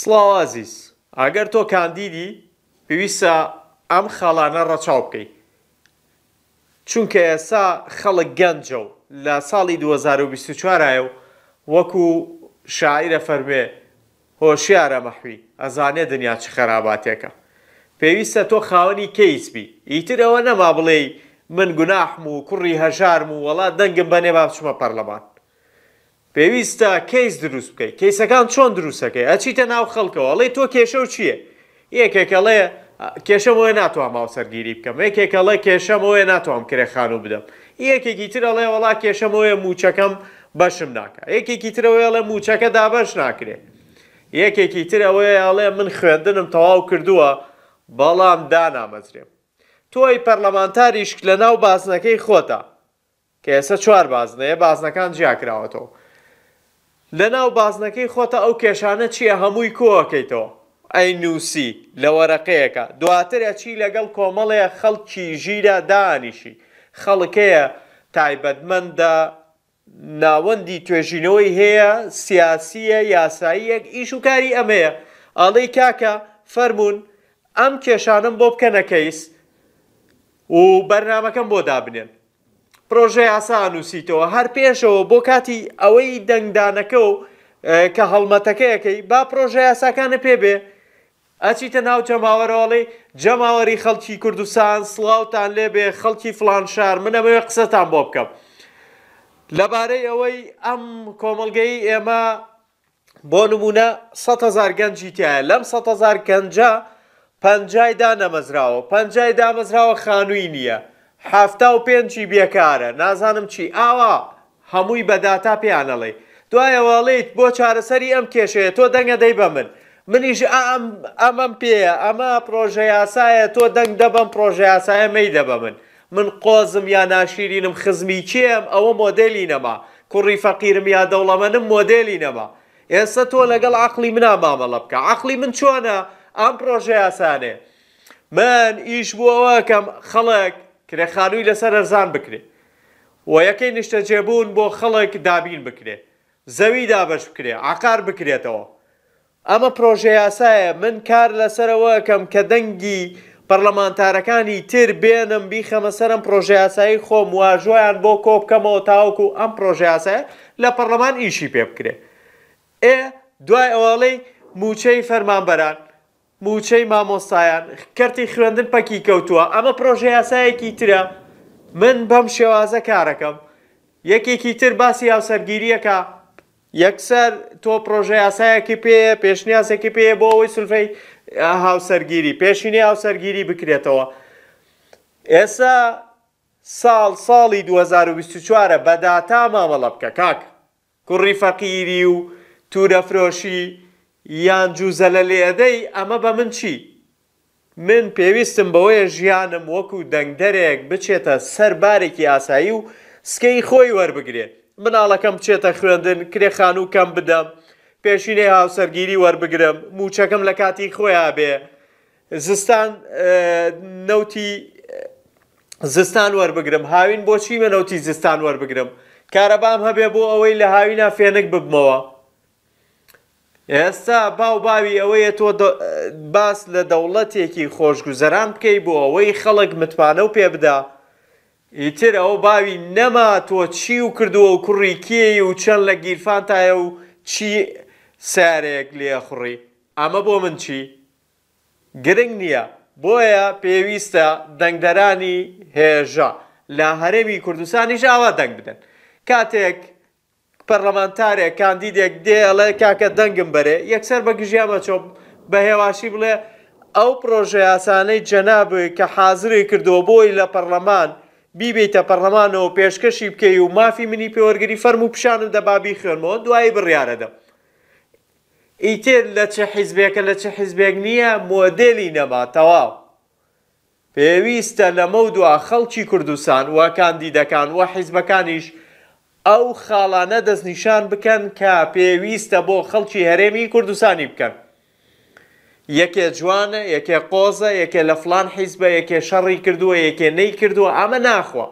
سڵاوازیس ئەگەر تۆ کاندیدی پێویستە ئەم خەڵانە ڕەچاو بکەیت چونکە ئێسا خەڵک گەنجە و لە ساڵی 2024ە و وەکو شاعرە فەرمێ هۆشیارە مەحوی ئەزانێ دنیا چ خەراباتێکە پێویستە تۆ خاوەنی کەیسبی ئیتر ئەوە نەما بڵێ من گوناحم و کوڕی هەژارم و وەڵا دەنگم بەنێ با بچمە پەرلەمان پێویستە کەیس دروست بکەیت کەیسەکان چۆن دروستەکەی ئەچیتە ناو خەڵکەوەڵی تۆ کێشە و چییە؟ یەکێکەڵێ کێشەمەوەی ناتوان ماو سەرگیری بکەم یەکێکەڵێ کێشەمەوەی ناتوان کرێخان و بدەم یەکێکی ترەڵێ وڵا کێشەمەوەی موچەکەم بەشم ناکە یەکێکی ترەوەیڵێ موچەکە دابش ناکرێت یەکێکی ترەوەیڵێ من خوێندنم تەواو کردووە بەڵام دانامەزرێم تۆی پەرلەمانتاریشک لە ناو بازنەکەی خۆتە کە ئێستا چوار بازنەیە بازنەکان جیاکراوەتەوە لە ناو بازنەکەی خۆتە ئەو کێشانە چییە هەمووی کۆکەیتەوە ئەی نووسی لە وەرەقەیەەکە دواترە چی لەگەڵ کۆمەڵەیە خەڵکی ژیرە دانیشی خەڵکەیە تایبەتمەندە ناوەندی توێژینەوەی هەیە سیاسیە یاساییەک ئیش و کاری ئەمەیە ئاڵی کاکە فەرمونون ئەم کێشانم بۆ بکەنەکەیس و بەرنمەکەم بۆ دابنێن پرۆژێ ئاسا ئەنووسیتەوە هەر پێشەوە بۆ کاتی ئەوەی دەنگدانەکە و کە هەڵمەتەکەیەکەی با پرۆژێ یاساکانە پێبێ ئەچیتە ناو جەماوەرەوەڵی جەماوەری خەڵکی کوردستان سڵاوتان لێبێ خەڵکی فلان شار منەمەوێ قسەتان بۆ بکەم لەبارەی ئەوەی ئەم کۆمەلگەی ئێمە بۆ نمونە 100هزار گەنجیتیایە لەم 100هزار گەنج پنجای دانەمەزراوە پنجای دامەزراوە خانووی نییە هەفتا و پێنجی بێکارە نازانم چی ئاوا هەمووی بەداتا پێیانەڵێ دوایەوەڵیت بۆ چارەسەری ئەم کێشەیە تۆ دەنگە دەی بە من منیش ئەمەم پێە ئەمە پرۆژە یاسایە تۆ دەنگ دەبم پرۆژە یاسایە مەی دەبە من من قۆزم یا ناشیرینم خزمی چێم ئەوە مۆدلی نەما کوڕی فەقیرم یا دەوڵەمەنم مۆدلی نەما ئێستا تۆ لەگەڵ عقلی منە مامەڵە بکە عقلی من چۆنە ئەم پرۆژە یاسانێ من ئیش بووەوە کەم خەڵک کرێ خانووی لەسەر ئەرزان بکرێ و یەکەی نیشتە جێبوون بۆ خەڵک دابین بکرێ زەوی دابش بکرێ عقار بکرێتەوە ئەمە پرۆژه یاسایە من کار لەسەرەوە کەم کە دەنگی پەرلەمانتارەکانی تر بێنم بیخەمە سەرم پرۆژه یاسایی خۆم واژۆیان بۆ کۆ بکەمەوە تاوکو ئەم پرۆژه یاسایە لە پەرلەمان ئیشی پێ بکرێ ئێ دوای ئەوڵەی موچەی فەرمانبەران موچەی مامۆستایان کەرتی خوێندن پەکی کەوتووە ئەمە پرۆژه یاسایەکی ترە من بەم شێوازە کارەکەم یەکێکی تر باسی هاوسەرگیریەکە یەکسەر تۆ پرۆژه یاسایەکی پێ پێشنیاسێکی پێ بۆ ئەوەی سلفەی هاوسەرگیری پێشینی هاوسەرگیری بکرێتەوە ئێستا ساڵ ساڵی 2024ە بەداتا مامەڵە بکە کاک کوڕی فەقیری و تورەفرۆشی یان جوزە لە لێدەی ئەمە بە من چی؟ من پێویستم بەوەیە ژیانم وەکو دەنگدەرێک بچێتە سەربارێکی ئاسایی و سکەی خۆی وەربگرێ مناڵەکەم بچێتە خوێندن کرێخان و کەم بدەم پێشینەی هاوسەرگیری وەربگرم موچەکەم لە کاتی خۆیان بێ زستان نەوتی زستان وەربگرم هاوین بۆچی منەوتی زستان وەربگرم کارەبام هەبێ بۆ ئەوەی لە هاوینا فێنک ببمەوە ئێستا باو باوی ئەوەیە تۆ باس لە دەوڵەتێکی خۆشگوزەران بکەی بۆ ئەوەی خەڵک متمانە و پێ بدا ئیتر ئەوە باوی نەما تۆ چی و کردووە و کوڕی کێی و چەند لە گیرفان تایە و چی سارێک لێ خوڕی ئەمە بۆ من چی گرنگ نییە بۆیە پێویستە دەنگدەرانی هێژە لە هەرێمی کوردستانیش ئاوا دەنگ بدەن کاتێک پەرلەمانتارێک کاندیدێک دێڵێ کاکە دەنگم بەرێ یەکسەر بە گژیامە چۆ بە هێواشی بڵێ ئەو پرۆژە یاسانەی جەنابی کە حاضری کردووە بۆی لە پەرلەمان بیبیتە پەرلەمانەوە پێشکەشی بکەی و مافی منی پێوەرگری فەرم و پیشانم دەبابی خوێنمەوە دوایی بڕیارەدەم. ئیتر لە چه حیزبێکە لە چه حیزبێک نییە مۆدلی نەما تەواو. پێویستە لەمە و دوا خەڵکی کوردستان وە کاندیدەکان وە حیزبەکانیش، ئەو خاڵانە دەستنیشان بکەن کە پێویستە بۆ خەڵکی هەرێمی کوردستانی بکەن یەکێ جوانە یەکێ قۆزە یەکێ لە فلان حیزبە یەکێ شەڕی کردووە یەکێ نەی کردووە ئەمە ناخوە